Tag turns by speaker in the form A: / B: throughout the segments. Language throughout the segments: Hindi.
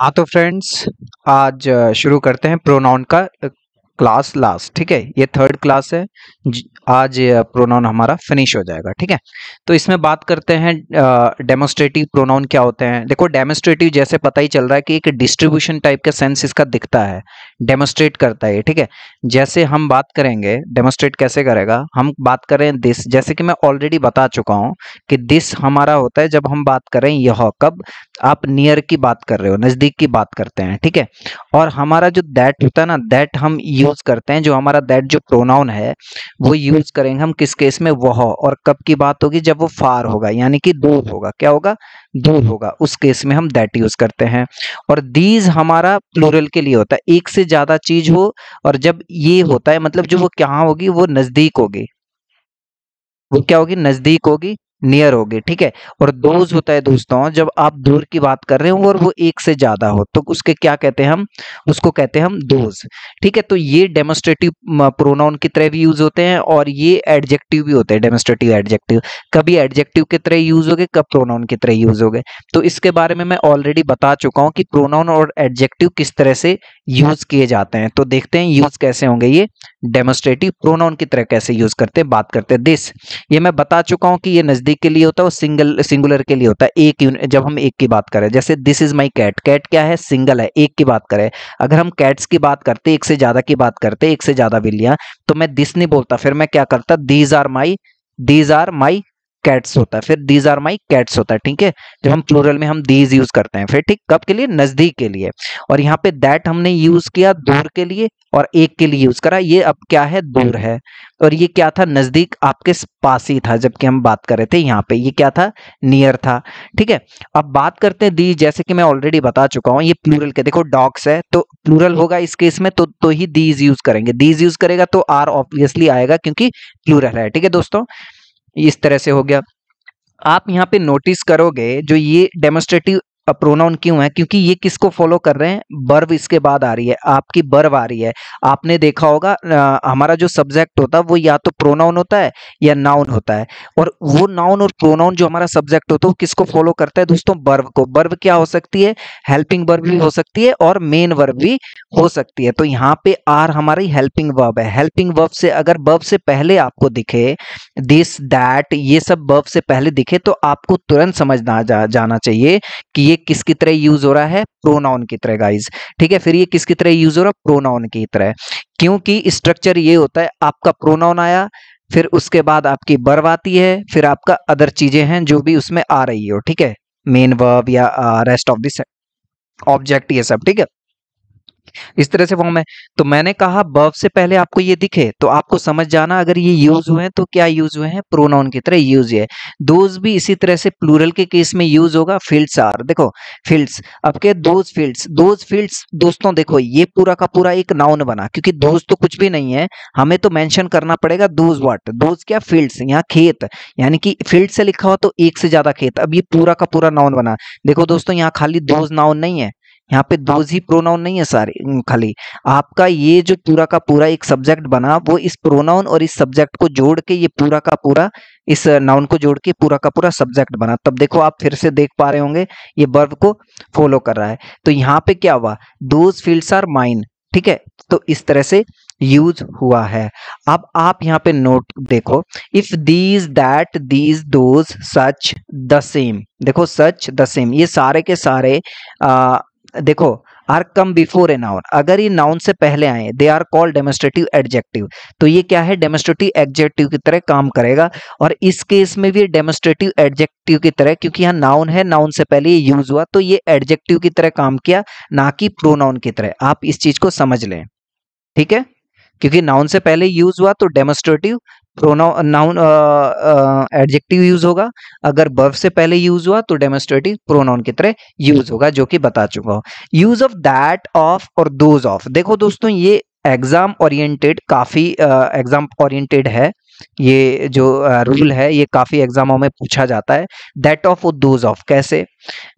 A: हाँ तो फ्रेंड्स आज शुरू करते हैं प्रोनाउन का क्लास लास्ट ठीक है ये थर्ड क्लास है आज प्रोनाउन हमारा फिनिश हो जाएगा ठीक है तो इसमें बात करते हैं डेमोस्ट्रेटिव प्रोनाउन क्या होते हैं देखो डेमोस्ट्रेटिव जैसे पता ही चल रहा है कि एक डिस्ट्रीब्यूशन टाइप का सेंस इसका दिखता है डेमोस्ट्रेट करता है ठीक है जैसे हम बात करेंगे डेमोस्ट्रेट कैसे करेगा हम बात करें दिस जैसे कि मैं ऑलरेडी बता चुका हूँ कि दिस हमारा होता है जब हम बात करें यह कब आप नियर की बात कर रहे हो नज़दीक की बात करते हैं ठीक है और हमारा जो दैट होता है ना दैट हम यूज करते हैं जो हमारा दैट जो प्रोनाउन है वो यूज करेंगे हम किस केस में वह और कब की बात होगी जब वो फार होगा यानी कि दूर होगा क्या होगा दूर होगा उस केस में हम दैट यूज करते हैं और दीज हमारा प्लूरल के लिए होता है एक से ज्यादा चीज हो और जब ये होता है मतलब जो वो क्या होगी वो नजदीक होगी वो क्या होगी नजदीक होगी नियर होगी ठीक है और दोज हम्म। होता है दोस्तों जब आप दूर की बात कर रहे हो और वो एक से ज्यादा हो तो उसके क्या कहते हैं हम उसको कहते हैं हम दोज ठीक है तो ये डेमोस्ट्रेटिव प्रोनाउन की तरह भी यूज होते हैं और ये एडजेक्टिव भी होते हैं डेमोस्ट्रेटिव एडजेक्टिव कभी एडजेक्टिव की तरह यूज हो गए कब प्रोनाउन की तरह यूज हो गए तो इसके बारे में मैं ऑलरेडी बता चुका हूँ कि प्रोनाउन और एडजेक्टिव किस तरह से यूज किए जाते हैं तो देखते हैं यूज कैसे होंगे ये डेमोस्ट्रेटिव प्रोनाउन की तरह कैसे यूज करते हैं बात करते हैं दिस ये मैं बता चुका हूं कि ये नजदीक के लिए होता है और सिंगल सिंगुलर के लिए होता है एक जब हम एक की बात करें जैसे this is my cat cat क्या है सिंगल है एक की बात करें अगर हम कैट्स की बात करते एक से ज्यादा की बात करते एक से ज्यादा बिल्लियां तो मैं दिस नहीं बोलता फिर मैं क्या करता these are my these are my cats होता है फिर दीज आर माई कैट्स होता है ठीक है जब हम प्लूरल में हम दीज यूज करते हैं फिर ठीक कब के लिए नजदीक के लिए और यहाँ पे दैट हमने यूज किया दूर के लिए और एक के लिए यूज करा ये अब क्या है दूर है और ये क्या था नजदीक आपके पास ही था जबकि हम बात कर रहे थे यहाँ पे ये क्या था नियर था ठीक है अब बात करते हैं दीज जैसे कि मैं ऑलरेडी बता चुका हूँ ये प्लूरल के देखो डॉग्स है तो प्लूरल होगा इस केस में तो तो ही दीज यूज करेंगे दीज यूज करेगा तो आर ऑब्वियसली आएगा क्योंकि प्लूरल है ठीक है दोस्तों इस तरह से हो गया आप यहाँ पे नोटिस करोगे जो ये डेमोस्ट्रेटिव प्रोनाउन क्यों है क्योंकि ये किसको फॉलो कर रहे हैं बर्व इसके बाद आ रही है आपकी बर्व आ रही है आपने देखा होगा आ, हमारा जो सब्जेक्ट होता है वो या तो प्रोनाउन होता है या नाउन होता है और वो नाउन और प्रोनाउन जो हमारा सब्जेक्ट होता है वो किसको फॉलो करता है दोस्तों बर्व को बर्व क्या हो सकती है हेल्पिंग वर्ब भी हो सकती है और मेन वर्ब भी हो सकती है तो यहाँ पे आर हमारी हेल्पिंग वर्ब है हेल्पिंग वर्ब से अगर वर्ब से पहले आपको दिखे दिस दैट ये सब वर्ब से पहले दिखे तो आपको तुरंत समझना ना जाना चाहिए कि ये किसकी तरह यूज हो रहा है प्रोनाउन की तरह गाइज ठीक है फिर ये किसकी तरह यूज हो रहा है प्रोनाउन की तरह क्योंकि स्ट्रक्चर ये होता है आपका प्रोनाउन आया फिर उसके बाद आपकी बर्व आती है फिर आपका अदर चीजें हैं जो भी उसमें आ रही हो ठीक है मेन वर्ब या रेस्ट ऑफ दिस ऑब्जेक्ट ये सब ठीक है इस तरह से फॉर्म है तो मैंने कहा बर्फ से पहले आपको ये दिखे तो आपको समझ जाना अगर ये यूज हुए हैं तो क्या यूज हुए हैं प्रोनाउन की तरह यूज है दोज भी इसी तरह से प्लूरल के केस में यूज होगा फील्ड्स आर देखो फील्ड्स अब के दोज फील्ड्स दोज फील्ड्स दोस्तों देखो ये पूरा का पूरा एक नाउन बना क्योंकि दोज तो कुछ भी नहीं है हमें तो मैंशन करना पड़ेगा दोज वाट दोज क्या फील्ड्स यहाँ खेत यानी कि फील्ड से लिखा हो तो एक से ज्यादा खेत अब ये पूरा का पूरा नाउन बना देखो दोस्तों यहाँ खाली दोज नाउन नहीं है यहाँ पे दोज ही प्रोनाउन नहीं है सारे खाली आपका ये जो पूरा का पूरा एक सब्जेक्ट बना वो इस प्रोनाउन और इस सब्जेक्ट को जोड़ के ये पूरा का पूरा इस नाउन को जोड़ के पूरा का पूरा सब्जेक्ट बना तब देखो आप फिर से देख पा रहे होंगे ये बर्ब को फॉलो कर रहा है तो यहाँ पे क्या हुआ दोज फील्ड्स आर माइन ठीक है तो इस तरह से यूज हुआ है अब आप यहाँ पे नोट देखो if these that these those such the same देखो सच द सेम ये सारे के सारे आ, देखो are come before a noun अगर ये नाउन से पहले आए they are called demonstrative adjective तो ये क्या है डेमोस्ट्रेटिव एडजेक्टिव की तरह काम करेगा और इस केस में भी डेमोस्ट्रेटिव एडजेक्टिव की तरह क्योंकि यहाँ नाउन है नाउन से पहले ये यूज हुआ तो ये एडजेक्टिव की तरह काम किया ना कि प्रोनाउन की तरह आप इस चीज को समझ लें ठीक है क्योंकि नाउन से पहले यूज हुआ तो demonstrative pronoun noun adjective use होगा अगर बर्फ से पहले यूज हुआ तो डेमोस्ट्रेटिव प्रोनाउन की तरह यूज होगा जो कि बता चुका हूं यूज ऑफ दैट ऑफ और दोज ऑफ देखो दोस्तों ये एग्ज़ाम ओरिएंटेड काफ़ी एग्ज़ाम ओरिएंटेड है ये जो रूल हम्म। है ये काफ़ी एग्ज़ामों में पूछा जाता है दैट ऑफ और दोज ऑफ कैसे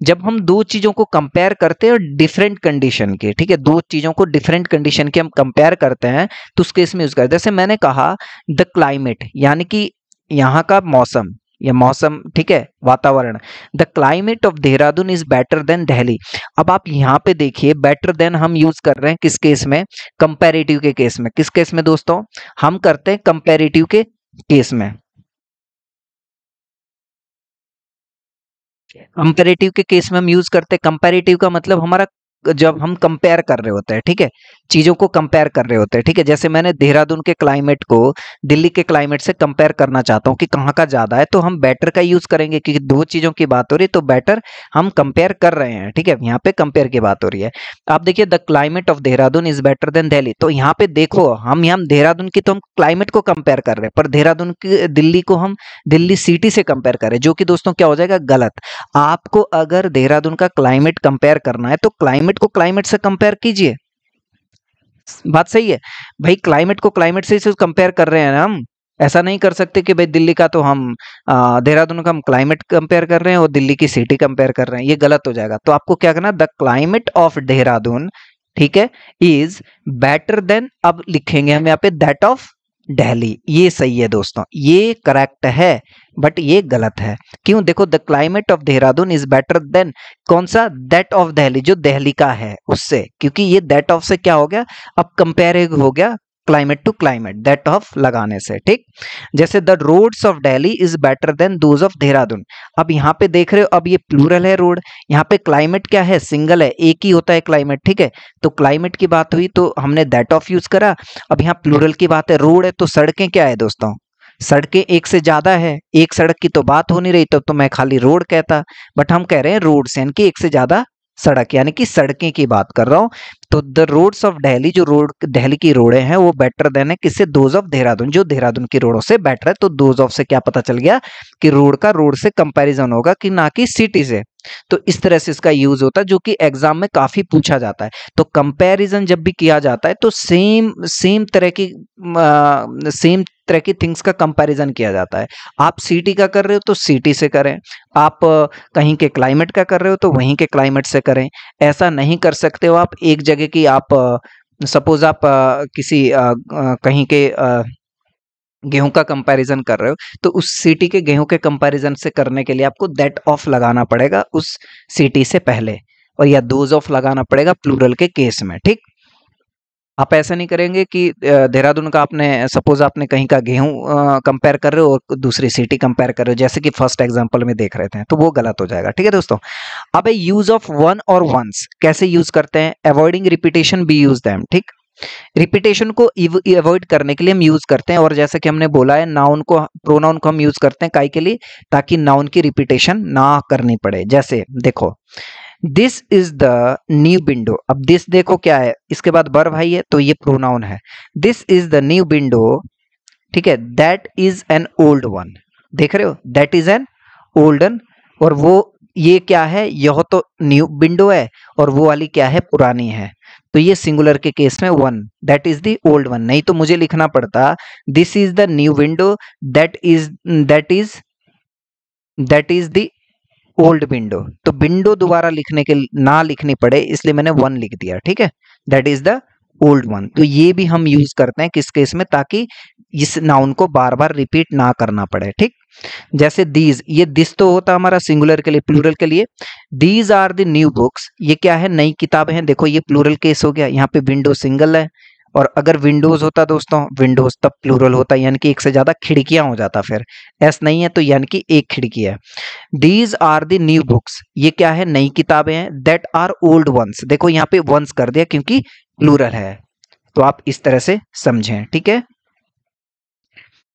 A: जब हम दो चीज़ों को कंपेयर करते हैं डिफरेंट कंडीशन के ठीक है दो चीज़ों को डिफरेंट कंडीशन के हम कंपेयर करते हैं तो उसके इसमें यूज़ करते हैं जैसे मैंने कहा द क्लाइमेट यानी कि यहाँ का मौसम या मौसम ठीक है वातावरण the climate of Dehradun is better than Delhi अब आप यहाँ पे देखिए बेटर देन हम यूज कर रहे हैं किस केस में कंपेरेटिव के केस में किस केस में दोस्तों हम करते हैं कंपेरेटिव के केस में कंपेरेटिव के केस में हम यूज करते हैं कंपेरेटिव का मतलब हमारा जब हम कंपेयर कर रहे होते हैं ठीक है चीज़ों को कंपेयर कर रहे होते हैं ठीक है जैसे मैंने देहरादून के क्लाइमेट को दिल्ली के क्लाइमेट से कंपेयर करना चाहता हूँ कि कहाँ का ज़्यादा है तो हम बेटर का यूज़ करेंगे क्योंकि दो चीज़ों की बात हो रही है तो बेटर हम कंपेयर कर रहे हैं ठीक है यहाँ पे कंपेयर की बात हो रही है आप देखिए the climate of Dehradun is better than Delhi तो यहाँ पे देखो हम यहाँ देहरादून की तो हम क्लाइमेट को कंपेयर कर रहे हैं पर देहरादून की दिल्ली को हम दिल्ली सिटी से कंपेयर कर रहे हैं जो कि दोस्तों क्या हो जाएगा गलत आपको अगर देहरादून का क्लाइमेट कंपेयर करना है तो क्लाइमेट क्लाइमेट को क्लाइमेट से कंपेयर कीजिए बात सही है भाई क्लाइमेट को क्लाइमेट से कंपेयर कर रहे हैं ना हम ऐसा नहीं कर सकते कि भाई दिल्ली का तो हम देहरादून का हम क्लाइमेट कंपेयर कर रहे हैं और दिल्ली की सिटी कंपेयर कर रहे हैं ये गलत हो जाएगा तो आपको क्या करना द क्लाइमेट ऑफ देहरादून ठीक है इज बेटर देन अब लिखेंगे हम यहाँ पे दैट ऑफ डेहली ये सही है दोस्तों ये करेक्ट है बट ये गलत है क्यों देखो the climate of Dehradun is better than कौन सा दैट ऑफ दहली जो दहली का है उससे क्योंकि ये दैट ऑफ से क्या हो गया अब कंपेयर हो गया climate to climate that of लगाने से ठीक जैसे the roads of Delhi is better than those of Dehradun अब यहाँ पे देख रहे हो अब ये प्लूरल है रोड यहाँ पे क्लाइमेट क्या है सिंगल है एक ही होता है क्लाइमेट ठीक है तो क्लाइमेट की बात हुई तो हमने दैट ऑफ यूज करा अब यहाँ प्लूरल की बात है रोड है तो सड़कें क्या है दोस्तों सड़कें एक से ज़्यादा है एक सड़क की तो बात हो नहीं रही तब तो, तो मैं खाली रोड कहता बट हम कह रहे हैं रोड से यानी कि एक से ज़्यादा सड़क यानी कि सड़कें की बात कर रहा हूँ तो द रोड्स ऑफ दिल्ली जो रोड दिल्ली की रोडें हैं वो बेटर देन है किससे दोज ऑफ देहरादून जो देहरादून की रोडों से बेटर है तो दोज ऑफ से क्या पता चल गया कि रोड का रोड से कंपैरिजन होगा कि ना कि सिटी से तो इस तरह से इसका यूज होता है जो कि एग्जाम में काफी पूछा जाता है तो कंपैरिजन जब भी किया जाता है तो सेम सेम तरह की सेम तरह की थिंग्स का कंपैरिजन किया जाता है आप सिटी का कर रहे हो तो सिटी से करें आप कहीं के क्लाइमेट का कर रहे हो तो वहीं के क्लाइमेट से करें ऐसा नहीं कर सकते हो आप एक जगह की आप सपोज आप किसी कहीं के गेहूं का कंपैरिजन कर रहे हो तो उस सिटी के गेहूं के कंपैरिजन से करने के लिए आपको दैट ऑफ लगाना पड़ेगा उस सिटी से पहले और या दोज ऑफ लगाना पड़ेगा प्लूरल के केस में ठीक आप ऐसा नहीं करेंगे कि देहरादून का आपने सपोज आपने कहीं का गेहूं कंपेयर कर रहे हो और दूसरी सिटी कंपेयर कर रहे हो जैसे कि फर्स्ट एग्जांपल में देख रहे थे तो वो गलत हो जाएगा ठीक है दोस्तों अब यूज ऑफ वन और वंस कैसे यूज करते हैं avoiding repetition we use them ठीक रिपीटेशन को अवॉइड करने के लिए हम यूज करते हैं और जैसे कि हमने बोला है नाउन को प्रोनाउन को हम यूज करते हैं काय के लिए ताकि नाउन की रिपीटेशन ना करनी पड़े जैसे देखो this is the new window अब दिस देखो क्या है इसके बाद बर भाई है तो ये प्रोनाउन है this is the new window ठीक है that is an old one देख रहे हो दैट इज एन ओल्डन और वो ये क्या है यह तो न्यू विंडो है और वो वाली क्या है पुरानी है तो ये सिंगुलर के केस में one that is the old one नहीं तो मुझे लिखना पड़ता this is the new window that is that is that is the old window तो विंडो दोबारा लिखने के ना लिखनी पड़े इसलिए मैंने वन लिख दिया ठीक है that is the old one तो ये भी हम यूज करते हैं किस केस में ताकि इस नाउन को बार बार रिपीट ना करना पड़े ठीक जैसे दीज ये दिस तो होता हमारा सिंगुलर के लिए प्लूरल के लिए these are the new books ये क्या है नई किताबें हैं देखो ये प्लूरल केस हो गया यहाँ पे विंडो सिंगल है और अगर विंडोज होता दोस्तों विंडोज तब प्लूरल होता यानी कि एक से ज्यादा खिड़कियां हो जाता फिर एस नहीं है तो यानी कि एक खिड़की है these are the new books ये क्या है नई किताबें हैं दैट आर ओल्ड वंस देखो यहाँ पे वंस कर दिया क्योंकि प्लूरल है तो आप इस तरह से समझें ठीक है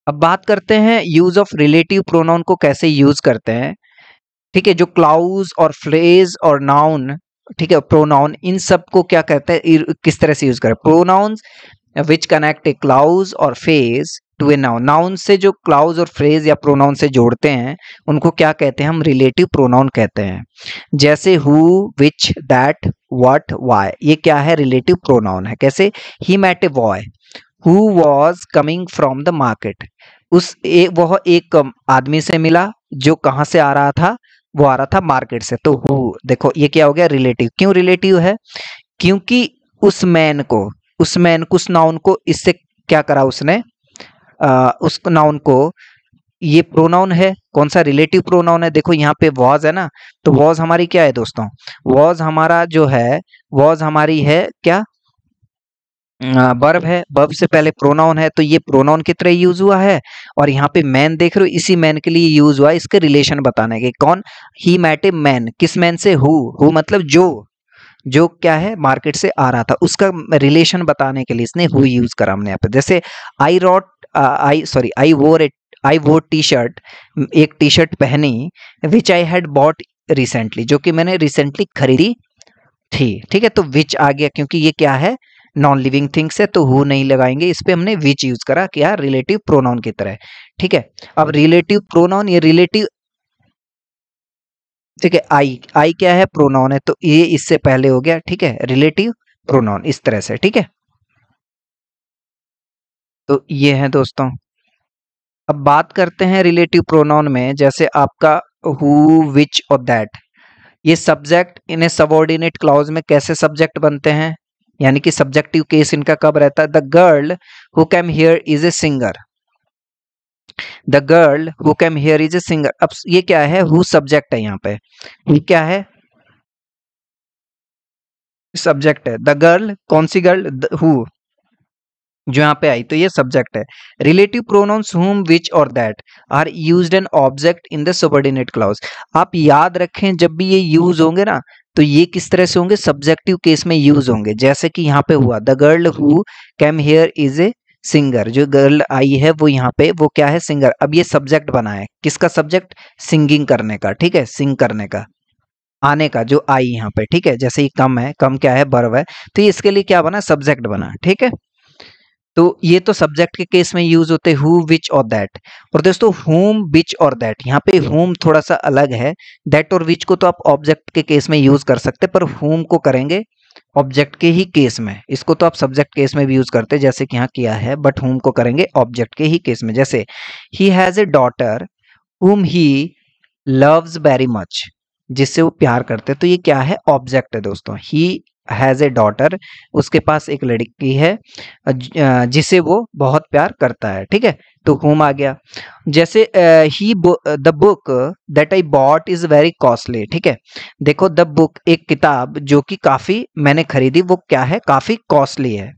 A: अब बात करते हैं यूज ऑफ रिलेटिव प्रोनाउन को कैसे यूज करते हैं ठीक है जो क्लाउज और फ्रेज और नाउन ठीक है प्रोनाउन इन सब को क्या कहते हैं किस तरह से यूज करें pronoun which connect a clause और phase to a noun noun से जो क्लाउज और फ्रेज या प्रोनाउन से जोड़ते हैं उनको क्या कहते हैं हम रिलेटिव प्रोनाउन कहते हैं जैसे who which that what why ये क्या है रिलेटिव प्रोनाउन है कैसे he met a boy who was coming from the market उस ए, वह एक आदमी से मिला जो कहाँ से आ रहा था वो आ रहा था मार्केट से तो हु देखो ये क्या हो गया रिलेटिव क्यों रिलेटिव है क्योंकि उस मैन को उस मैन को उस नाउन को इससे क्या करा उसने आ, उस नाउन को ये प्रोनाउन है कौन सा रिलेटिव प्रोनाउन है देखो यहाँ पे वॉज है ना तो वॉज हमारी क्या है दोस्तों वॉज हमारा जो है वॉज हमारी है क्या बर्ब है बर्ब से पहले प्रोनाउन है तो ये प्रोनाउन की तरह यूज हुआ है और यहाँ पे मैन देख रहे हो इसी मैन के लिए यूज हुआ है इसके रिलेशन बताने के कौन ही मैट ए मैन किस मैन से हु हु मतलब जो जो क्या है मार्केट से आ रहा था उसका रिलेशन बताने के लिए इसने हु यूज करा हमने यहाँ पे जैसे आई रॉट आई सॉरी आई वोर इट आई वो टी शर्ट एक टी शर्ट पहनी which I had bought recently जो कि मैंने रिसेंटली खरीदी थी ठीक है तो विच आ गया क्योंकि ये क्या है नॉन लिविंग थिंग्स है तो हु नहीं लगाएंगे इस पर हमने विच यूज करा क्या रिलेटिव प्रोनाउन की तरह ठीक है अब रिलेटिव प्रोनाउन ये रिलेटिव ठीक है आई आई क्या है प्रोनाउन है तो ये इससे पहले हो गया ठीक है रिलेटिव प्रोनाउन इस तरह से ठीक है तो ये है दोस्तों अब बात करते हैं रिलेटिव प्रोनाउन में जैसे आपका हु विच और दैट ये सब्जेक्ट इन्हें सबॉर्डिनेट क्लॉज में कैसे सब्जेक्ट बनते हैं यानी कि सब्जेक्टिव केस इनका कब रहता है the girl who came here is a singer the girl who came here is a singer अब ये क्या है हु सब्जेक्ट है यहाँ पे ये क्या है सब्जेक्ट है द गर्ल कौन सी गर्ल हु जो यहाँ पे आई तो ये सब्जेक्ट है रिलेटिव प्रोनाउंस हुम विच और that are use an object in the subordinate clause आप याद रखें जब भी ये यूज होंगे ना तो ये किस तरह से होंगे सब्जेक्टिव केस में यूज होंगे जैसे कि यहाँ पे हुआ the girl who came here is a singer जो गर्ल आई है वो यहाँ पे वो क्या है सिंगर अब ये सब्जेक्ट बना है किसका सब्जेक्ट सिंगिंग करने का ठीक है सिंग करने का आने का जो आई यहाँ पे ठीक है जैसे ये कम है कम क्या है बर्व है तो इसके लिए क्या बना सब्जेक्ट बना ठीक है तो ये तो सब्जेक्ट के केस में यूज होते हु विच और दैट और दोस्तों होम विच और दैट यहाँ पे होम थोड़ा सा अलग है दैट और विच को तो आप ऑब्जेक्ट के केस में यूज कर सकते पर होम को करेंगे ऑब्जेक्ट के ही केस में इसको तो आप सब्जेक्ट केस में भी यूज करते जैसे कि यहाँ किया है बट होम को करेंगे ऑब्जेक्ट के ही केस में जैसे ही हैज ए डॉटर हुम ही लव्स वेरी मच जिससे वो प्यार करते तो ये क्या है ऑब्जेक्ट है दोस्तों ही हैज़ ए डॉटर उसके पास एक लड़की है जिसे वो बहुत प्यार करता है ठीक है तो होम आ गया जैसे ही the book that I bought is very costly ठीक है देखो द बुक एक किताब जो कि काफ़ी मैंने खरीदी वो क्या है काफ़ी कॉस्टली है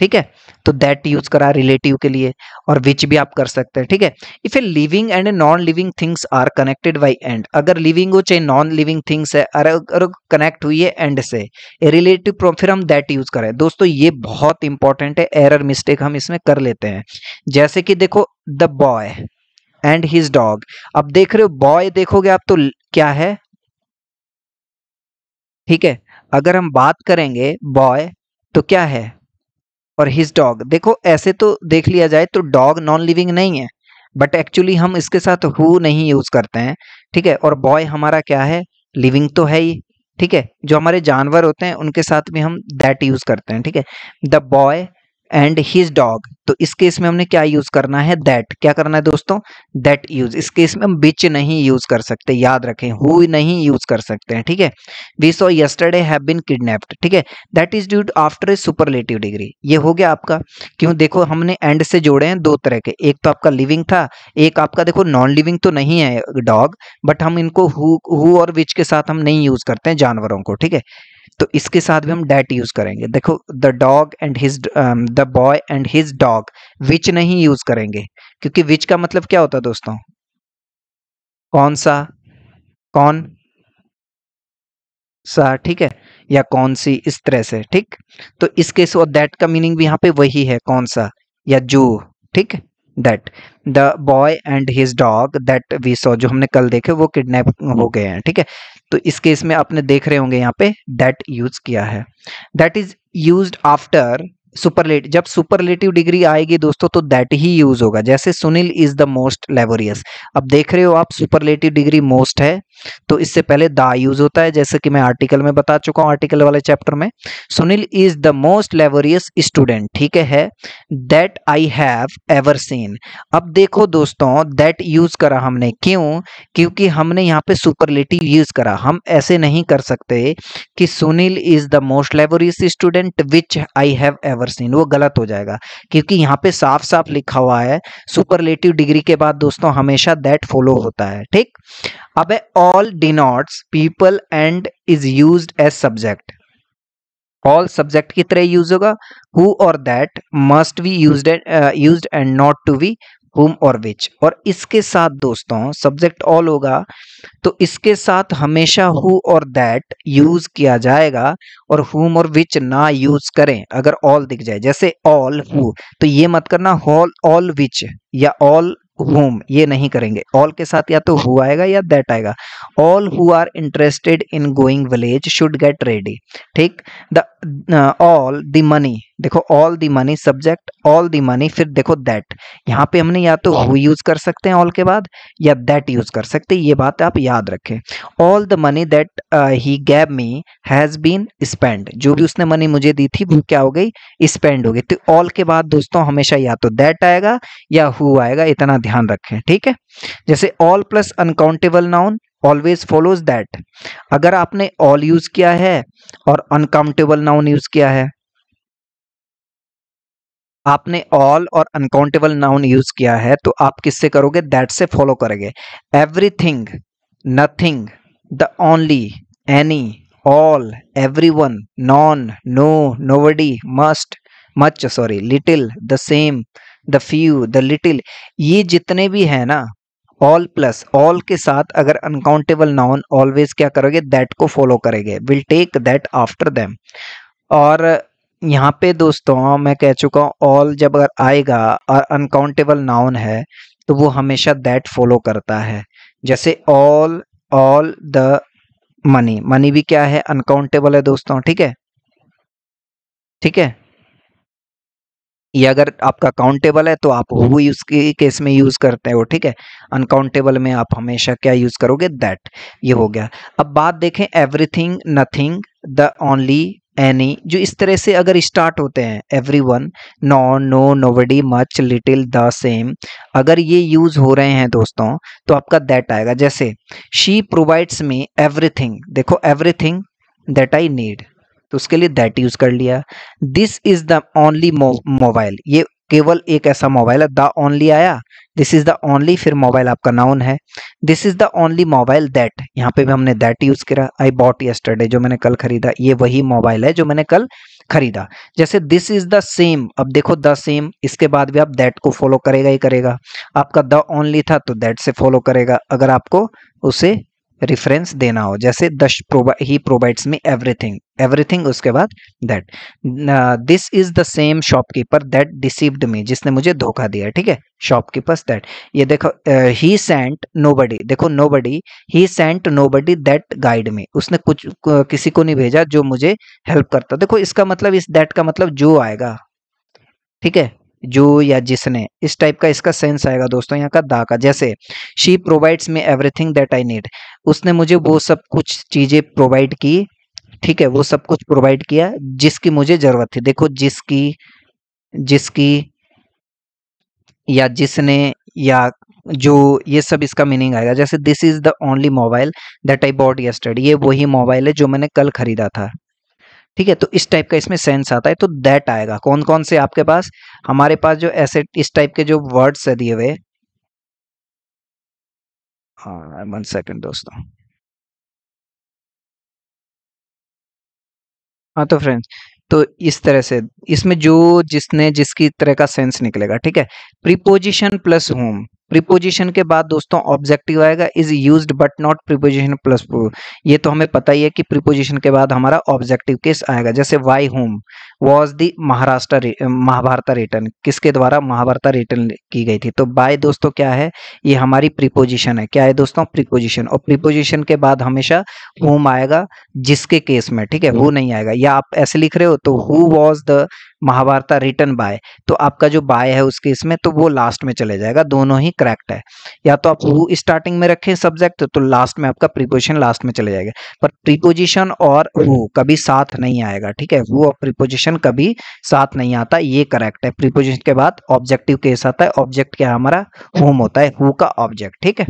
A: ठीक है तो दैट यूज करा रिलेटिव के लिए और विच भी आप कर सकते हैं ठीक है if a living and non living things are connected by and अगर लिविंग हो चाहे नॉन लिविंग थिंग्स है अगर कनेक्ट हुई है एंड से रिलेटिव फिर हम दैट यूज करें दोस्तों ये बहुत इंपॉर्टेंट है एरर मिस्टेक हम इसमें कर लेते हैं जैसे कि देखो the boy and his dog अब देख रहे हो बॉय देखोगे आप तो क्या है ठीक है अगर हम बात करेंगे बॉय तो क्या है और हिज डॉग देखो ऐसे तो देख लिया जाए तो डॉग नॉन लिविंग नहीं है बट एक्चुअली हम इसके साथ हु नहीं यूज करते हैं ठीक है और बॉय हमारा क्या है लिविंग तो है ही ठीक है जो हमारे जानवर होते हैं उनके साथ भी हम दैट यूज करते हैं ठीक है the boy and his dog तो इस केस में हमने क्या यूज करना है दैट क्या करना है दोस्तों दैट यूज इस केस में हम बिच नहीं यूज कर सकते याद रखें हु नहीं यूज कर सकते हैं ठीक है we saw yesterday have been kidnapped ठीक है that is due after a superlative degree ये हो गया आपका क्यों देखो हमने एंड से जोड़े हैं दो तरह के एक तो आपका लिविंग था एक आपका देखो नॉन लिविंग तो नहीं है डॉग बट हम इनको हु और विच के साथ हम नहीं यूज करते हैं जानवरों को ठीक है तो इसके साथ भी हम डैट यूज करेंगे देखो the dog and his the boy and his dog which नहीं यूज करेंगे क्योंकि विच का मतलब क्या होता है दोस्तों कौन सा कौन सा ठीक है या कौन सी इस तरह से ठीक तो इस केस और दैट का मीनिंग भी यहाँ पे वही है कौन सा या जो ठीक that the boy and his dog that we saw जो हमने कल देखे वो किडनैप हो गए हैं ठीक है तो इस केस में आपने देख रहे होंगे यहाँ पे डेट यूज किया है दैट इज यूज आफ्टर सुपरलेट जब सुपरलेटिव डिग्री आएगी दोस्तों तो दैट ही यूज होगा जैसे Sunil is the most laborious अब देख रहे हो आप सुपरलेटिव डिग्री मोस्ट है तो इससे पहले द यूज होता है जैसे कि मैं आर्टिकल में बता चुका हूँ आर्टिकल वाले चैप्टर में Sunil is the most laborious student ठीक है that I have ever seen अब देखो दोस्तों दैट यूज करा हमने क्यों क्योंकि हमने यहाँ पे सुपरलेटिव यूज करा हम ऐसे नहीं कर सकते कि Sunil is the most laborious student which I have ever number seen वो गलत हो जाएगा क्योंकि यहाँ पे साफ साफ लिखा हुआ है सुपरलेटिव डिग्री के बाद दोस्तों हमेशा दैट फॉलो होता है ठीक अब all denotes people and is use as subject all subject की तरह यूज होगा हु और that must be use use and not to be whom और विच और इसके साथ दोस्तों सब्जेक्ट ऑल होगा तो इसके साथ हमेशा हु हाँ। और दैट यूज किया जाएगा और हुम और विच ना यूज करें अगर ऑल दिख जाए जैसे ऑल हु तो ये मत करना हॉल ऑल विच या ऑल हुम ये नहीं करेंगे ऑल के साथ या तो हु आएगा या दैट आएगा all who are interested in going village should get ready ठीक द ऑल द मनी देखो all the money subject all the money फिर देखो दैट यहाँ पे हमने या तो हु यूज कर सकते हैं ऑल के बाद या दैट यूज कर सकते हैं ये बात आप याद रखें all the money that he gave me has been spend जो भी उसने मनी मुझे दी थी वो क्या हो गई स्पेंड हो गई तो ऑल के बाद दोस्तों हमेशा या तो दैट आएगा या हु आएगा इतना ध्यान रखें ठीक है जैसे all plus uncountable noun always follows that अगर आपने ऑल यूज किया है और अनकाउंटेबल नाउन यूज किया है आपने ऑल और अनकाउंटेबल नाउन यूज किया है तो आप किससे करोगे दैट से फॉलो करोगे everything nothing the only any all every one non nobody must much sorry little the same the few the little ये जितने भी हैं ना ऑल प्लस ऑल के साथ अगर अनकाउंटेबल नाउन ऑलवेज क्या करोगे दैट को फॉलो करेंगे will take that after them और यहाँ पे दोस्तों मैं कह चुका हूँ ऑल जब अगर आएगा और अनकाउंटेबल नाउन है तो वो हमेशा दैट फॉलो करता है जैसे all all the money money भी क्या है अनकाउंटेबल है दोस्तों ठीक है ठीक है या अगर आपका काउंटेबल है तो आप हु यूज के केस में यूज करते हो ठीक है अनकाउंटेबल में आप हमेशा क्या यूज करोगे दैट ये हो गया अब बात देखें everything nothing the only any जो इस तरह से अगर स्टार्ट होते हैं every one no nobody much little the same अगर ये यूज हो रहे हैं दोस्तों तो आपका दैट आएगा जैसे शी प्रोवाइड्स मी एवरीथिंग देखो एवरीथिंग दैट आई नीड तो उसके लिए दैट यूज कर लिया this is the only mobile ये केवल एक ऐसा मोबाइल है द ओनली आया दिस इज द ओनली फिर मोबाइल आपका नाउन है this is the only mobile that यहाँ पे भी हमने दैट यूज करा आई बॉट यस्टरडे जो मैंने कल खरीदा ये वही मोबाइल है जो मैंने कल खरीदा जैसे दिस इज द सेम अब देखो द सेम इसके बाद भी आप दैट को फॉलो करेगा ही करेगा आपका द ओनली था तो दैट से फॉलो करेगा अगर आपको उसे रेफरेंस देना हो जैसे दश he provides me everything everything उसके बाद that this is the same shopkeeper that deceived me जिसने मुझे धोखा दिया ठीक है शॉपकीपर्स दैट ये देखो ही सेंट नो देखो nobody he sent nobody that guide me उसने कुछ किसी को नहीं भेजा जो मुझे हेल्प करता देखो इसका मतलब इस दैट का मतलब जो आएगा ठीक है जो या जिसने इस टाइप का इसका सेंस आएगा दोस्तों यहाँ का दा का जैसे she provides me everything that I need उसने मुझे वो सब कुछ चीजें प्रोवाइड की ठीक है वो सब कुछ प्रोवाइड किया जिसकी मुझे जरूरत थी देखो जिसकी जिसकी या जिसने या जो ये सब इसका मीनिंग आएगा जैसे this is the only mobile that I bought yesterday ये वही मोबाइल है जो मैंने कल खरीदा था ठीक है तो इस टाइप का इसमें सेंस आता है तो दैट आएगा कौन कौन से आपके पास हमारे पास जो ऐसे इस टाइप के जो वर्ड्स है दिए हुए वन हाँ, सेकेंड दोस्तों हाँ तो फ्रेंड्स तो इस तरह से इसमें जो जिसने जिसकी तरह का सेंस निकलेगा ठीक है प्रीपोजिशन प्लस होम प्रीपोजिशन के बाद दोस्तों ऑब्जेक्टिव आएगा is use but not preposition plus ये तो हमें पता ही है कि प्रीपोजिशन के बाद हमारा ऑब्जेक्टिव केस आएगा जैसे by whom was the Maharashtra Mahabharata written किसके द्वारा महाभारत रिटर्न की गई थी तो बाय दोस्तों क्या है ये हमारी प्रीपोजिशन है क्या है दोस्तों प्रीपोजिशन और प्रीपोजिशन के बाद हमेशा होम आएगा जिसके केस में ठीक है हु हम्म। नहीं आएगा या आप ऐसे लिख रहे हो तो who was the Mahabharata written by तो आपका जो बाय है उसके इसमें तो वो लास्ट में चले जाएगा दोनों ही करेक्ट है या तो आप वो स्टार्टिंग में रखें सब्जेक्ट तो लास्ट में आपका प्रीपोजिशन लास्ट में चले जाएगा पर प्रीपोजिशन और वो कभी साथ नहीं आएगा ठीक है वो प्रीपोजिशन कभी साथ नहीं आता ये करेक्ट है प्रीपोजिशन के बाद ऑब्जेक्टिव केस आता है ऑब्जेक्ट क्या हमारा होम होता है हु का ऑब्जेक्ट ठीक है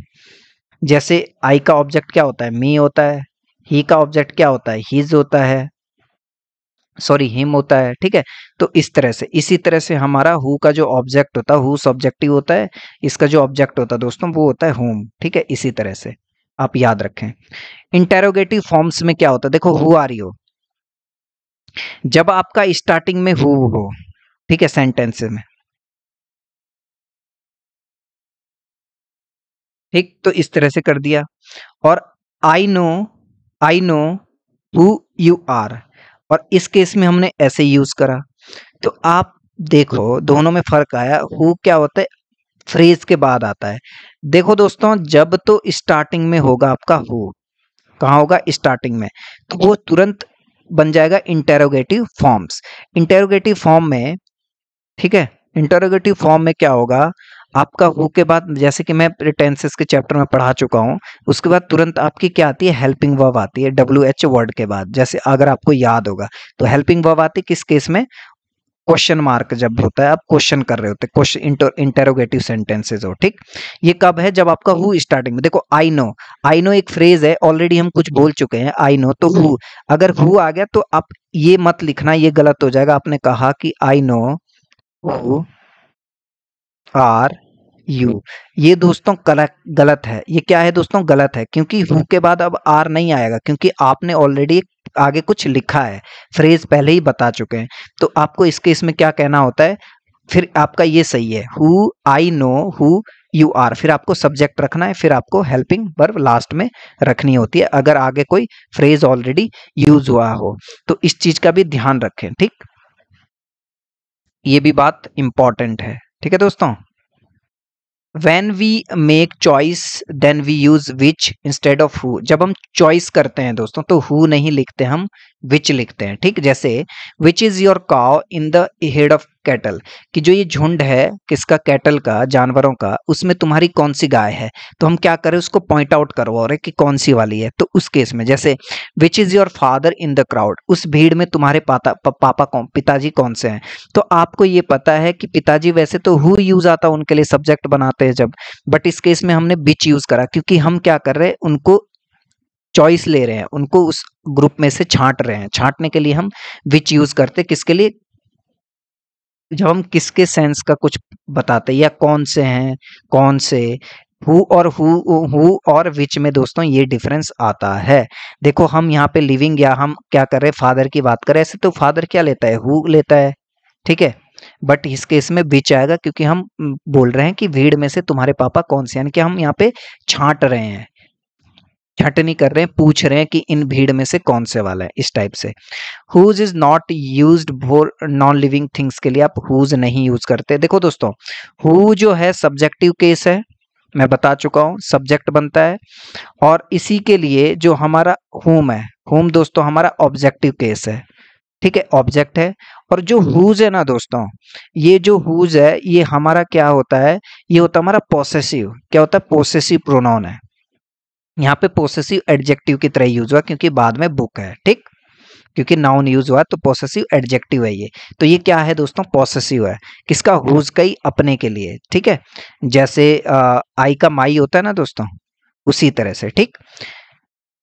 A: जैसे आई का ऑब्जेक्ट क्या होता है मी होता है ही का ऑब्जेक्ट क्या होता है हीज होता है सॉरी हिम होता है ठीक है तो इस तरह से इसी तरह से हमारा हु का जो ऑब्जेक्ट होता है हु सब्जेक्टिव होता है इसका जो ऑब्जेक्ट होता है दोस्तों वो होता है होम ठीक है इसी तरह से आप याद रखें इंटेरोगेटिव फॉर्म्स में क्या होता है देखो हु आर यू जब आपका स्टार्टिंग में हु हो ठीक है सेंटेंस में ठीक तो इस तरह से कर दिया और I know I know who you are और इस केस में हमने ऐसे यूज करा तो आप देखो दोनों में फर्क आया हु क्या होता है फ्रेज के बाद आता है देखो दोस्तों जब तो स्टार्टिंग में होगा आपका हु कहाँ होगा स्टार्टिंग में तो वो तुरंत बन जाएगा इंटेरोगेटिव फॉर्म्स इंटेरोगेटिव फॉर्म में ठीक है इंटेरोगेटिव फॉर्म में क्या होगा आपका हु के बाद जैसे कि मैं टेंसेस के चैप्टर में पढ़ा चुका हूँ उसके बाद तुरंत आपकी क्या आती है हेल्पिंग वर्ब आती है डब्ल्यू एच वर्ड के बाद जैसे अगर आपको याद होगा तो हेल्पिंग वर्ब आती किस केस में क्वेश्चन मार्क जब होता है आप क्वेश्चन कर रहे होते हैं क्वेश्चन इंटेरोगेटिव सेंटेंसेज हो ठीक ये कब है जब आपका हु स्टार्टिंग में देखो आई नो आई नो एक फ्रेज है ऑलरेडी हम कुछ बोल चुके हैं आई नो तो हु अगर हु आ गया तो आप ये मत लिखना ये गलत हो जाएगा आपने कहा कि I know who are you ये दोस्तों गलत है ये क्या है दोस्तों गलत है क्योंकि हु के बाद अब आर नहीं आएगा क्योंकि आपने ऑलरेडी आगे कुछ लिखा है फ्रेज पहले ही बता चुके हैं तो आपको इसके इसमें क्या कहना होता है फिर आपका ये सही है who I know who you are फिर आपको सब्जेक्ट रखना है फिर आपको हेल्पिंग वर्ब लास्ट में रखनी होती है अगर आगे कोई फ्रेज ऑलरेडी यूज हुआ हो तो इस चीज का भी ध्यान रखें ठीक ये भी बात इंपॉर्टेंट है ठीक है दोस्तों when we make choice then we use which instead of who जब हम चॉइस करते हैं दोस्तों तो हु नहीं लिखते हम विच लिखते हैं ठीक जैसे which is your cow in the head of cattle कि जो ये झुंड है किसका कैटल का जानवरों का उसमें तुम्हारी कौन सी गाय है तो हम क्या करें उसको पॉइंट आउट करो और कि कौन सी वाली है तो उस केस में जैसे which is your father in the crowd उस भीड़ में तुम्हारे पाता, पा, पापा कौन पिताजी कौन से हैं तो आपको ये पता है कि पिताजी वैसे तो हु यूज आता उनके लिए सब्जेक्ट बनाते हैं जब बट इस केस में हमने बिच यूज करा क्योंकि हम क्या कर रहे हैं उनको चॉइस ले रहे हैं उनको उस ग्रुप में से छांट रहे हैं छांटने के लिए हम विच यूज करते किसके लिए जब हम किसके सेंस का कुछ बताते या कौन से हैं कौन से हु और हु हु और विच में दोस्तों ये डिफरेंस आता है देखो हम यहाँ पे लिविंग या हम क्या कर रहे हैं फादर की बात करें ऐसे तो फादर क्या लेता है हु लेता है ठीक है बट इस केस में विच आएगा क्योंकि हम बोल रहे हैं कि भीड़ में से तुम्हारे पापा कौन से यानी कि हम यहाँ पे छांट रहे हैं छटनी कर रहे हैं पूछ रहे हैं कि इन भीड़ में से कौन से वाला है इस टाइप से whose is not use for non living things के लिए आप हुज नहीं यूज करते देखो दोस्तों हु जो है सब्जेक्टिव केस है मैं बता चुका हूँ सब्जेक्ट बनता है और इसी के लिए जो हमारा होम है होम दोस्तों हमारा ऑब्जेक्टिव केस है ठीक है ऑब्जेक्ट है और जो हुज है ना दोस्तों ये जो हुज है ये हमारा क्या होता है ये होता है हमारा पॉसेसिव क्या होता है पॉसेसिव प्रोनाउन है यहाँ पे पोसेसिव एडजेक्टिव की तरह यूज हुआ क्योंकि बाद में बुक है ठीक क्योंकि नाउन यूज हुआ तो पॉसेसिव एडजेक्टिव है ये तो ये क्या है दोस्तों पॉसेसिव है किसका हुज कई अपने के लिए ठीक है जैसे आ, आई का माई होता है ना दोस्तों उसी तरह से ठीक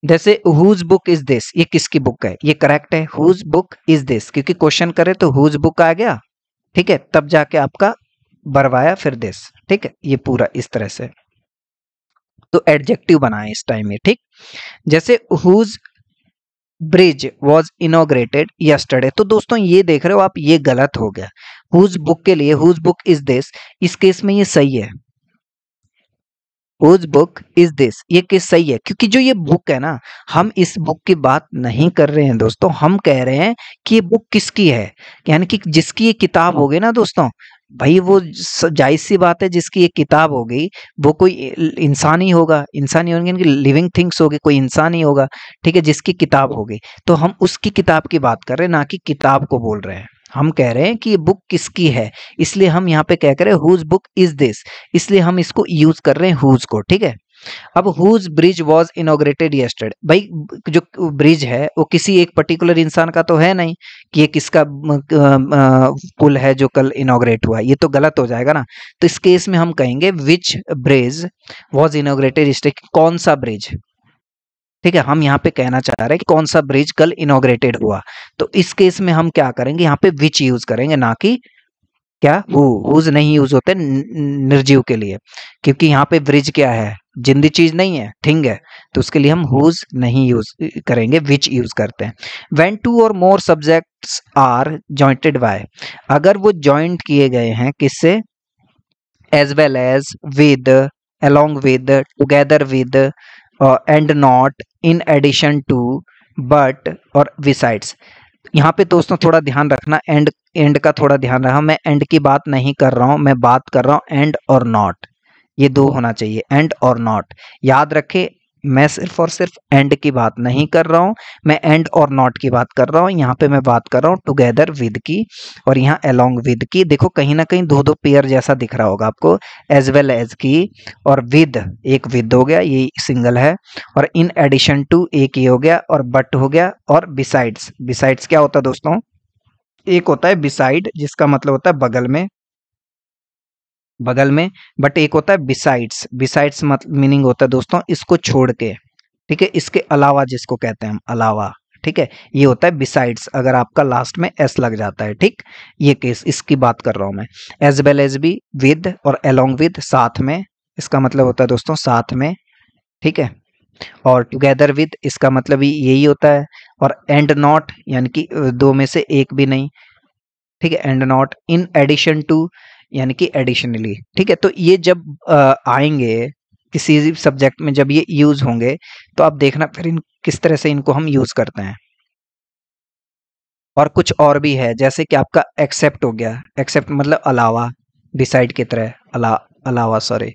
A: जैसे हुज बुक इज दिस ये किसकी बुक है ये करेक्ट है हुज बुक इज दिस क्योंकि क्वेश्चन करे तो हुज बुक आ गया ठीक है तब जाके आपका बरवाया फिर दिस ठीक है ये पूरा इस तरह से तो एडजेक्टिव बनाए इस टाइम में ठीक जैसे whose bridge was inaugurated yesterday तो दोस्तों ये देख रहे हो आप ये गलत हो गया हुज बुक के लिए हुज बुक इज दिस इस केस में ये सही है हुज बुक इज दिस ये किस सही है क्योंकि जो ये बुक है ना हम इस बुक की बात नहीं कर रहे हैं दोस्तों हम कह रहे हैं कि ये बुक किसकी है यानी कि जिसकी ये किताब होगी ना दोस्तों भाई वो जायज सी बात है जिसकी एक किताब होगी वो कोई इंसान ही होगा इंसान ही होंगे इनकी लिविंग थिंग्स होगी कोई इंसान ही होगा ठीक है जिसकी किताब होगी तो हम उसकी किताब की बात कर रहे हैं ना कि किताब को बोल रहे हैं हम कह रहे हैं कि ये बुक किसकी है इसलिए हम यहाँ पे कह रहे हैं हुज बुक इज दिस इसलिए हम इसको यूज कर रहे हैं हुज को ठीक है अब whose bridge was inaugurated yesterday भाई जो ब्रिज है वो किसी एक पर्टिकुलर इंसान का तो है नहीं कि ये किसका पुल है जो कल इनोग्रेट हुआ ये तो गलत हो जाएगा ना तो इस केस में हम कहेंगे which bridge was inaugurated yesterday कौन सा ब्रिज ठीक है हम यहाँ पे कहना चाह रहे हैं कि कौन सा ब्रिज कल इनोग्रेटेड हुआ तो इस केस में हम क्या करेंगे यहाँ पे विच यूज करेंगे ना कि क्या हुज नहीं यूज होते निर्जीव के लिए क्योंकि यहाँ पे ब्रिज क्या है जिंदी चीज नहीं है थिंग है तो उसके लिए हम हुज नहीं यूज करेंगे विच यूज करते हैं when two or more subjects are jointed by अगर वो ज्वाइंट किए गए हैं किससे as well as with along with together with and not in addition to but और विसाइड्स यहाँ पे दोस्तों थोड़ा ध्यान रखना एंड एंड का थोड़ा ध्यान रखा मैं एंड की बात नहीं कर रहा हूं मैं बात कर रहा हूं एंड और नॉट ये दो होना चाहिए एंड और नॉट याद रखे मैं सिर्फ और सिर्फ एंड की बात नहीं कर रहा हूँ मैं एंड और नॉट की बात कर रहा हूँ यहाँ पे मैं बात कर रहा हूँ टुगेदर विद की और यहाँ अलोंग विद की देखो कहीं ना कहीं दो दो पेयर जैसा दिख रहा होगा आपको एज वेल एज की और विद एक विद हो गया ये सिंगल है और इन एडिशन टू एक ये हो गया और बट हो गया और बिसाइड्स बिसाइड्स क्या होता है दोस्तों एक होता है बिसाइड जिसका मतलब होता है बगल में बगल में बट एक होता है बिसाइड्स बिसाइड्स मीनिंग होता है दोस्तों इसको छोड़ के ठीक है इसके अलावा जिसको कहते हैं हम अलावा ठीक है ये होता है बिसाइड्स अगर आपका लास्ट में एस लग जाता है ठीक ये केस इसकी बात कर रहा हूं मैं as well as be with और अलोंग विद साथ में इसका मतलब होता है दोस्तों साथ में ठीक है और टुगेदर विद इसका मतलब यही होता है और एंड नॉट यानी कि दो में से एक भी नहीं ठीक है and not in addition to यानी कि एडिशनली ठीक है तो ये जब आएंगे किसी सब्जेक्ट में जब ये यूज होंगे तो आप देखना फिर इन किस तरह से इनको हम यूज करते हैं और कुछ और भी है जैसे कि आपका एक्सेप्ट हो गया एक्सेप्ट मतलब अलावा डिसाइड की तरह अला अलावा सॉरी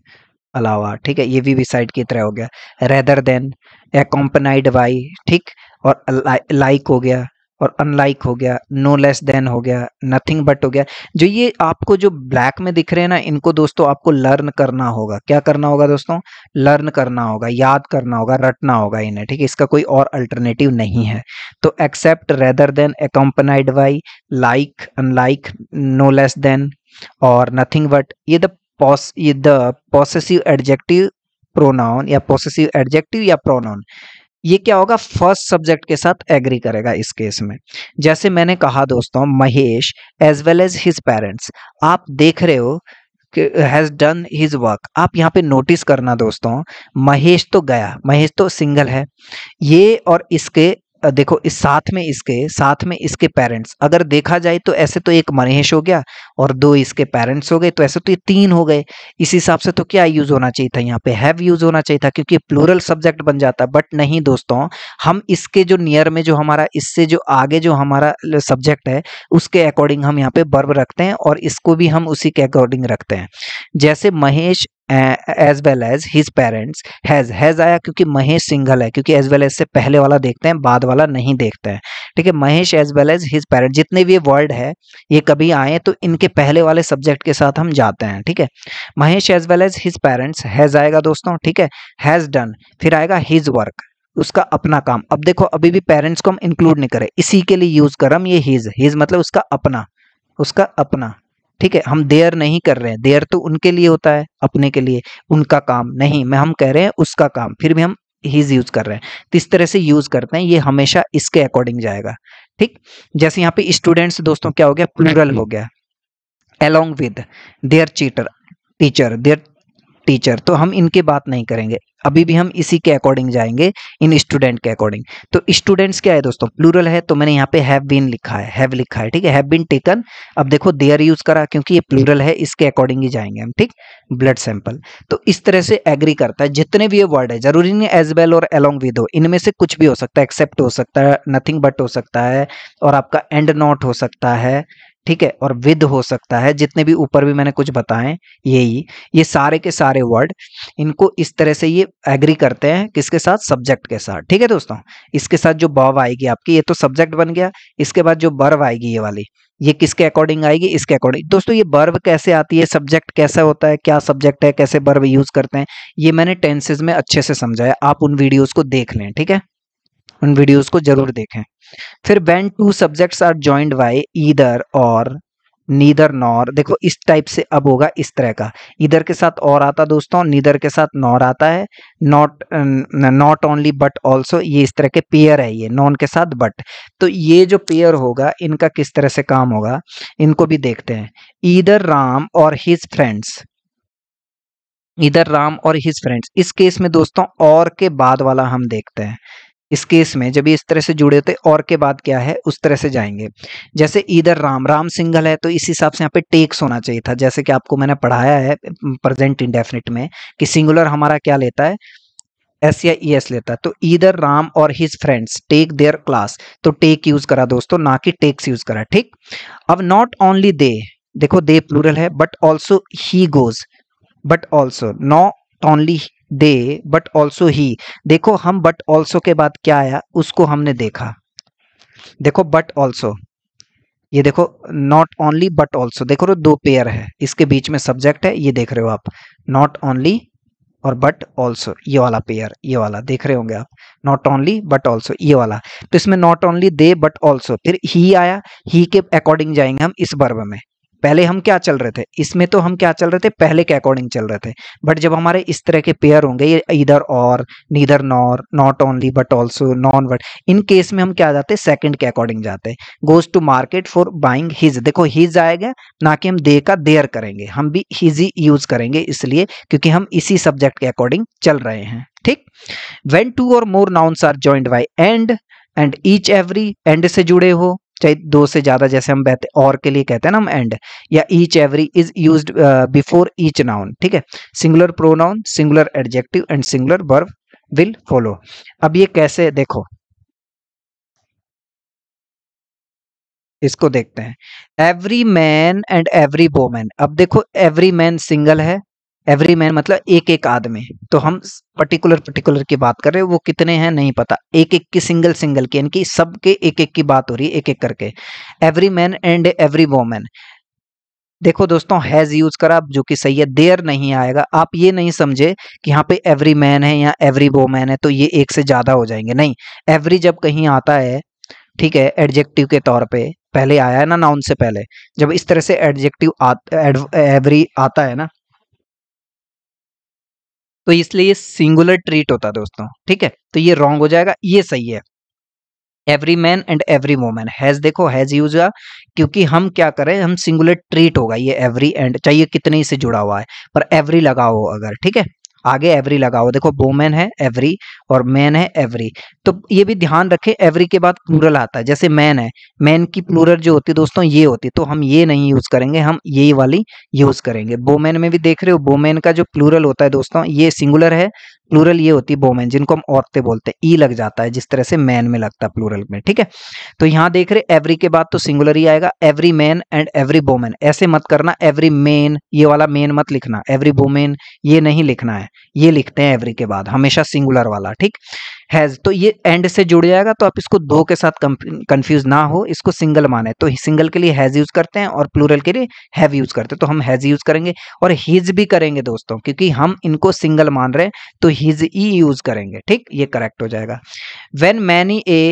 A: अलावा ठीक है ये भी डिसाइड की तरह हो गया रेदर देन एकोम्पनाइड वाई ठीक और लाइक हो गया और अनलाइक हो गया नो लेस देन हो गया नथिंग बट हो गया जो ये आपको जो ब्लैक में दिख रहे हैं ना इनको दोस्तों आपको लर्न करना होगा क्या करना होगा दोस्तों लर्न करना होगा याद करना होगा रटना होगा इन्हें ठीक है इसका कोई और अल्टरनेटिव नहीं है तो except rather than accompanied by like unlike no less than और नथिंग बट ये द पॉस ये द पॉसेसिव एडजेक्टिव प्रोनाउन या पॉसेसिव एडजेक्टिव या प्रोनाउन ये क्या होगा फर्स्ट सब्जेक्ट के साथ एग्री करेगा इस केस में जैसे मैंने कहा दोस्तों Mahesh as well as his parents आप देख रहे हो हैज डन हिज वर्क आप यहाँ पे नोटिस करना दोस्तों महेश तो गया महेश तो सिंगल है ये और इसके देखो इस साथ में इसके साथ में इसके पेरेंट्स अगर देखा जाए तो ऐसे तो एक महेश हो गया और दो इसके पेरेंट्स हो गए तो ऐसे तो ये तीन हो गए इस हिसाब से तो क्या यूज़ होना चाहिए था यहाँ पे हैव यूज़ होना चाहिए था क्योंकि प्लूरल सब्जेक्ट बन जाता बट नहीं दोस्तों हम इसके जो नियर में जो हमारा इससे जो आगे जो हमारा सब्जेक्ट है उसके अकॉर्डिंग हम यहाँ पे बर्ब रखते हैं और इसको भी हम उसी के अकॉर्डिंग रखते हैं जैसे Mahesh as well as his parents has has आया क्योंकि महेश सिंगल है क्योंकि एज वेल एज से पहले वाला देखते हैं बाद वाला नहीं देखते हैं ठीक है Mahesh as well as his parents जितने भी ये वर्ड है ये कभी आए तो इनके पहले वाले सब्जेक्ट के साथ हम जाते हैं ठीक है Mahesh as well as his parents has आएगा दोस्तों ठीक है हैज डन फिर आएगा हिज वर्क उसका अपना काम अब देखो अभी भी पेरेंट्स को हम इंक्लूड नहीं करें इसी के लिए यूज करें हम ये हिज हिज मतलब उसका अपना उसका अपना ठीक है हम देयर नहीं कर रहे हैं देयर तो उनके लिए होता है अपने के लिए उनका काम नहीं मैं हम कह रहे हैं उसका काम फिर भी हम हीज यूज कर रहे हैं तो इस तरह से यूज करते हैं ये हमेशा इसके अकॉर्डिंग जाएगा ठीक जैसे यहाँ पे स्टूडेंट्स दोस्तों क्या हो गया प्लूरल हो गया along with their cheater teacher their teacher तो हम इनकी बात नहीं करेंगे अभी भी हम इसी के अकॉर्डिंग जाएंगे इन स्टूडेंट के अकॉर्डिंग तो स्टूडेंट्स क्या है दोस्तों प्लूरल है तो मैंने यहाँ पे हैव बीन लिखा है हैव लिखा है ठीक है हैव बीन टेकन अब देखो देयर यूज करा क्योंकि ये प्लूरल है इसके अकॉर्डिंग ही जाएंगे हम ठीक ब्लड सैंपल तो इस तरह से एग्री करता है जितने भी ये वर्ड है जरूरी नहीं एज वेल और अलोंग विद हो इनमें से कुछ भी हो सकता है एक्सेप्ट हो सकता है नथिंग बट हो सकता है और आपका एंड नॉट हो सकता है ठीक है और विद हो सकता है जितने भी ऊपर भी मैंने कुछ बताए यही ये सारे के सारे वर्ड इनको इस तरह से ये एग्री करते हैं किसके साथ सब्जेक्ट के साथ ठीक है दोस्तों इसके साथ जो बव आएगी आपकी ये तो सब्जेक्ट बन गया इसके बाद जो बर्व आएगी ये वाली ये किसके अकॉर्डिंग आएगी इसके अकॉर्डिंग दोस्तों ये बर्व कैसे आती है सब्जेक्ट कैसा होता है क्या सब्जेक्ट है कैसे बर्व यूज करते हैं ये मैंने टेंसेज में अच्छे से समझाया आप उन वीडियोज को देख लें ठीक है उन वीडियोस को जरूर देखें फिर when two subjects are joined by either or neither nor देखो इस टाइप से अब होगा इस तरह का इधर के साथ और आता दोस्तों नीदर के साथ नॉर आता है not not only but also ये इस तरह के पेयर है ये नॉन के साथ बट तो ये जो पेयर होगा इनका किस तरह से काम होगा इनको भी देखते हैं इधर राम और हिज फ्रेंड्स इधर राम और हिज फ्रेंड्स इस केस में दोस्तों और के बाद वाला हम देखते हैं इस केस में जब ये इस तरह से जुड़े होते और के बाद क्या है उस तरह से जाएंगे जैसे इधर राम राम सिंगल है तो इस हिसाब से यहाँ पे टेक्स होना चाहिए था जैसे कि आपको मैंने पढ़ाया है प्रेजेंट इंडेफिनिट में कि सिंगुलर हमारा क्या लेता है एस या ई एस लेता है तो इधर राम और his friends take their class तो टेक यूज करा दोस्तों ना कि टेक्स यूज करा ठीक अब नॉट ओनली दे देखो दे प्लूरल है but also he goes but also not only they but also he देखो हम बट ऑल्सो के बाद क्या आया उसको हमने देखा देखो बट ऑल्सो ये देखो नॉट ओनली बट ऑल्सो देखो रो दो पेयर है इसके बीच में सब्जेक्ट है ये देख रहे हो आप नॉट ओनली और बट ऑल्सो ये वाला पेयर ये वाला देख रहे होंगे आप नॉट ओनली बट ऑल्सो ये वाला तो इसमें not only they but also फिर ही आया ही के अकॉर्डिंग जाएंगे हम इस बर्ब में पहले हम क्या चल रहे थे इसमें तो हम क्या चल रहे थे पहले के अकॉर्डिंग चल रहे थे बट जब हमारे इस तरह के पेयर होंगे ये इधर और neither nor not only but also none word in case में हम क्या जाते हैं सेकेंड के अकॉर्डिंग जाते हैं goes to market for buying his देखो हिज आएगा ना कि हम दे का देयर करेंगे हम भी हिज ही यूज करेंगे इसलिए क्योंकि हम इसी सब्जेक्ट के अकॉर्डिंग चल रहे हैं ठीक when two or more nouns are joined by and and each every and से जुड़े हो चाहे दो से ज्यादा जैसे हम बहते और के लिए कहते हैं ना हम एंड या each every is use before each noun ठीक है singular pronoun singular adjective and singular verb will follow अब ये कैसे देखो इसको देखते हैं every man and every women अब देखो एवरी मैन सिंगल है एवरी मैन मतलब एक एक आदमी तो हम पर्टिकुलर पर्टिकुलर की बात कर रहे हैं वो कितने हैं नहीं पता एक एक की सिंगल सिंगल की यानी कि सबके एक एक की बात हो रही है एक एक करके every man and every women देखो दोस्तों हैज यूज करा जो कि सही है देयर नहीं आएगा आप ये नहीं समझे कि यहाँ पे एवरी मैन है या एवरी वोमैन है तो ये एक से ज्यादा हो जाएंगे नहीं एवरी जब कहीं आता है ठीक है एडजेक्टिव के तौर पे पहले आया है ना नाउन से पहले जब इस तरह से एडजेक्टिव एवरी आता है ना तो इसलिए ये सिंगुलर ट्रीट होता है दोस्तों ठीक है तो ये रॉन्ग हो जाएगा ये सही है every man and every women has देखो हैज यूज क्योंकि हम क्या करें हम सिंगुलर ट्रीट होगा ये एवरी एंड चाहिए कितने से जुड़ा हुआ है पर एवरी लगा हो अगर ठीक है आगे एवरी लगाओ देखो वोमेन है एवरी और मैन है एवरी तो ये भी ध्यान रखें एवरी के बाद प्लूरल आता है जैसे मैन है मैन की प्लूरल जो होती है दोस्तों ये होती है तो हम ये नहीं यूज करेंगे हम यही वाली यूज करेंगे बोमेन में भी देख रहे हो बोमेन का जो प्लूरल होता है दोस्तों ये सिंगुलर है प्लूरल ये होती है बोमेन जिनको हम औरतें बोलते हैं ई e लग जाता है जिस तरह से मैन में लगता है प्लूरल में ठीक है तो यहाँ देख रहे एवरी के बाद तो सिंगुलर ही आएगा every man and every women ऐसे मत करना एवरी मेन ये वाला मेन मत लिखना एवरी बोमेन ये नहीं लिखना है ये लिखते हैं एवरी के बाद हमेशा सिंगुलर वाला ठीक हैज तो ये एंड से जुड़ जाएगा तो आप इसको दो के साथ कंफ्यूज ना हो इसको सिंगल माने तो सिंगल के लिए हैज यूज करते हैं और प्लूरल के लिए हैव यूज करते हैं तो हम हैज यूज करेंगे और हिज भी करेंगे दोस्तों क्योंकि हम इनको सिंगल मान रहे हैं तो हिज ई यूज करेंगे ठीक ये करेक्ट हो जाएगा वेन मैनी ए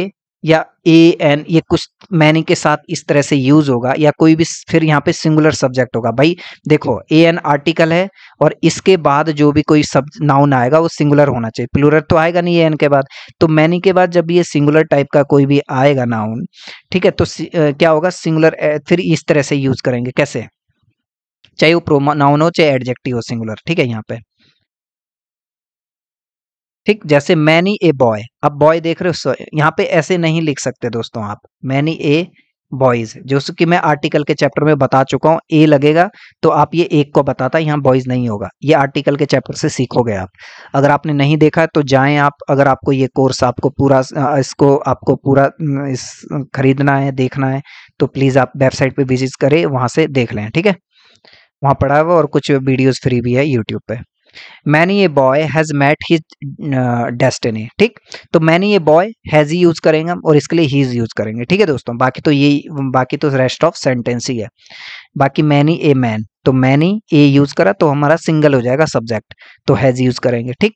A: या ए एन ये कुछ मैनी के साथ इस तरह से यूज होगा या कोई भी फिर यहाँ पे सिंगुलर सब्जेक्ट होगा भाई देखो ए एन आर्टिकल है और इसके बाद जो भी कोई सब नाउन आएगा वो सिंगुलर होना चाहिए प्लूरल तो आएगा नहीं ए एन के बाद तो मैनी के बाद जब ये सिंगुलर टाइप का कोई भी आएगा नाउन ठीक है तो क्या होगा सिंगुलर फिर इस तरह से यूज करेंगे कैसे चाहे वो प्रोमा नाउन हो चाहे एडजेक्टिव हो सिंगुलर ठीक है यहाँ पे ठीक जैसे मैनी ए बॉय आप बॉय देख रहे हो यहाँ पे ऐसे नहीं लिख सकते दोस्तों आप मैनी ए बॉयज जो कि मैं आर्टिकल के चैप्टर में बता चुका हूँ ए लगेगा तो आप ये एक को बताता यहाँ बॉयज नहीं होगा ये आर्टिकल के चैप्टर से सीखोगे आप अगर आपने नहीं देखा तो जाएं आप अगर आपको ये कोर्स आपको पूरा इसको आपको पूरा इस खरीदना है देखना है तो प्लीज़ आप वेबसाइट पे विजिट करें वहां से देख लें ठीक है वहां पढ़ा हुआ और कुछ वीडियोज़ फ्री भी है यूट्यूब पे many a boy has met his destiny ठीक तो मैनी ए बॉय हैज ही यूज करेंगे हम और इसके लिए हीज यूज करेंगे ठीक है दोस्तों बाकी तो यही बाकी तो रेस्ट ऑफ सेंटेंस ही है बाकी मैनी ए मैन तो मैनी ए यूज करा तो हमारा सिंगल हो जाएगा सब्जेक्ट तो हैज यूज करेंगे ठीक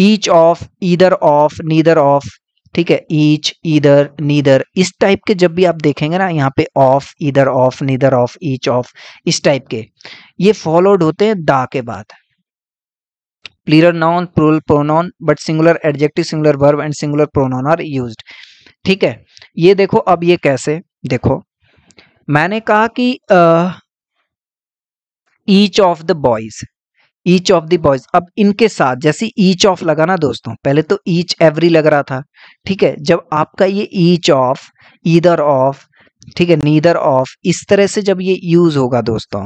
A: each of either of neither of ठीक है ईच ईदर नीदर इस टाइप के जब भी आप देखेंगे ना यहाँ पे of either of neither of each of इस टाइप के ये फॉलोड होते हैं दा के बाद plural noun plural pronoun but singular adjective singular verb and singular pronoun are use ठीक है ये देखो अब ये कैसे देखो मैंने कहा कि each of the boys each of the boys अब इनके साथ जैसे ईच ऑफ लगा ना दोस्तों पहले तो ईच एवरी लग रहा था ठीक है जब आपका ये ईच ऑफ ईदर ऑफ ठीक है नीदर ऑफ इस तरह से जब ये यूज होगा दोस्तों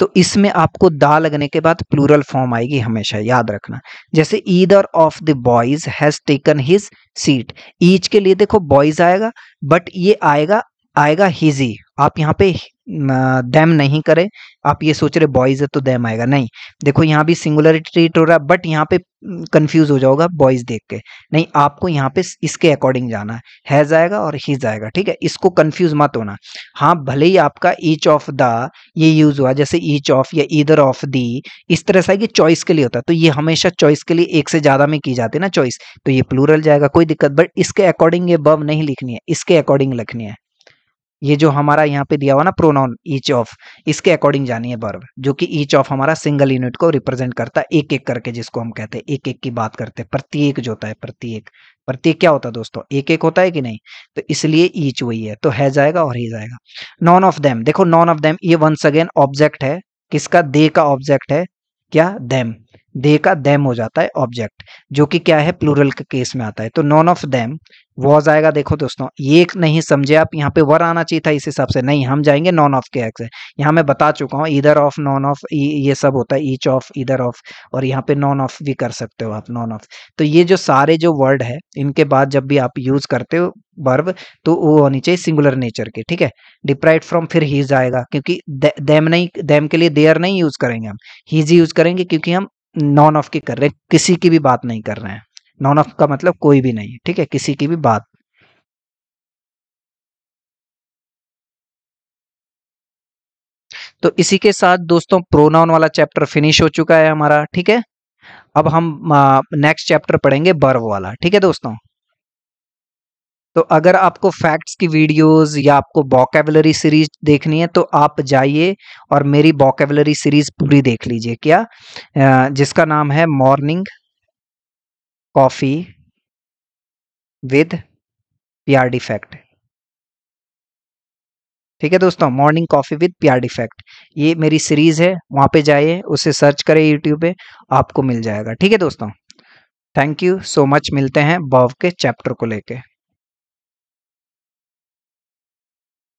A: तो इसमें आपको दा लगने के बाद प्लूरल फॉर्म आएगी हमेशा याद रखना जैसे either of the boys has taken his seat each के लिए देखो बॉयज आएगा बट ये आएगा आएगा हिजी आप यहाँ पे दैम नहीं करे आप ये सोच रहे बॉयज है तो दैम आएगा नहीं देखो यहाँ भी सिंगुलर ट्रीट हो रहा है बट यहाँ पे कंफ्यूज हम्म, हो जाओगा बॉयज देख के नहीं आपको यहाँ पे इसके अकॉर्डिंग जाना है हैज आएगा और हीज आएगा ठीक है इसको कंफ्यूज मत होना हाँ भले ही आपका ईच ऑफ द ये यूज हुआ जैसे ईच ऑफ या इधर ऑफ दी इस तरह से कि चॉइस के लिए होता है तो ये हमेशा चॉइस के लिए एक से ज्यादा में की जाती है ना चॉइस तो ये प्लूरल जाएगा कोई दिक्कत बट इसके अकॉर्डिंग ये बब नहीं लिखनी है इसके अकॉर्डिंग लिखनी है ये जो हमारा यहाँ पे दिया हुआ ना प्रोनाउन ईच ऑफ इसके अकॉर्डिंग जानिए बर्व जो कि ईच ऑफ हमारा सिंगल यूनिट को रिप्रेजेंट करता है एक एक करके जिसको हम कहते हैं एक एक की बात करते हैं प्रत्येक जो होता है प्रत्येक प्रत्येक क्या होता है दोस्तों एक एक होता है कि नहीं तो इसलिए ईच वही है तो है जाएगा और ही जाएगा नॉन ऑफ देम देखो नॉन ऑफ देम ये वंस अगेन ऑब्जेक्ट है किसका दे का ऑब्जेक्ट है क्या देम दे का देम हो जाता है ऑब्जेक्ट जो कि क्या है प्लूरल के केस में आता है तो नॉन ऑफ देम वॉज आएगा देखो दोस्तों ये नहीं समझे आप यहाँ पे वर आना चाहिए था इस हिसाब से नहीं हम जाएंगे नॉन ऑफ के एक्स यहाँ मैं बता चुका हूँ इधर ऑफ नॉन ऑफ ये सब होता है ईच ऑफ इधर ऑफ और यहाँ पे नॉन ऑफ भी कर सकते हो आप नॉन ऑफ तो ये जो सारे जो वर्ड है इनके बाद जब भी आप यूज करते हो वर्ब तो वो होनी चाहिए सिंगुलर नेचर के ठीक है डिप्राइड फ्रॉम फिर हीज आएगा क्योंकि देम नहीं देम के लिए देयर नहीं यूज करेंगे हम हीज यूज करेंगे क्योंकि हम नॉन ऑफ की कर रहे हैं किसी की भी बात नहीं कर रहे हैं नॉन ऑफ का मतलब कोई भी नहीं ठीक है किसी की भी बात तो इसी के साथ दोस्तों प्रोनाउन वाला चैप्टर फिनिश हो चुका है हमारा ठीक है अब हम नेक्स्ट चैप्टर पढ़ेंगे बर्व वाला ठीक है दोस्तों तो अगर आपको फैक्ट्स की वीडियोस या आपको बॉकेबलरी सीरीज देखनी है तो आप जाइए और मेरी बॉकेबलरी सीरीज पूरी देख लीजिए क्या जिसका नाम है morning coffee with Pyaar defect ठीक है दोस्तों morning coffee with Pyaar defect ये मेरी सीरीज़ है वहां पे जाइए उसे सर्च करें यूट्यूब पे आपको मिल जाएगा ठीक है दोस्तों थैंक यू सो मच मिलते हैं बॉव के चैप्टर को लेके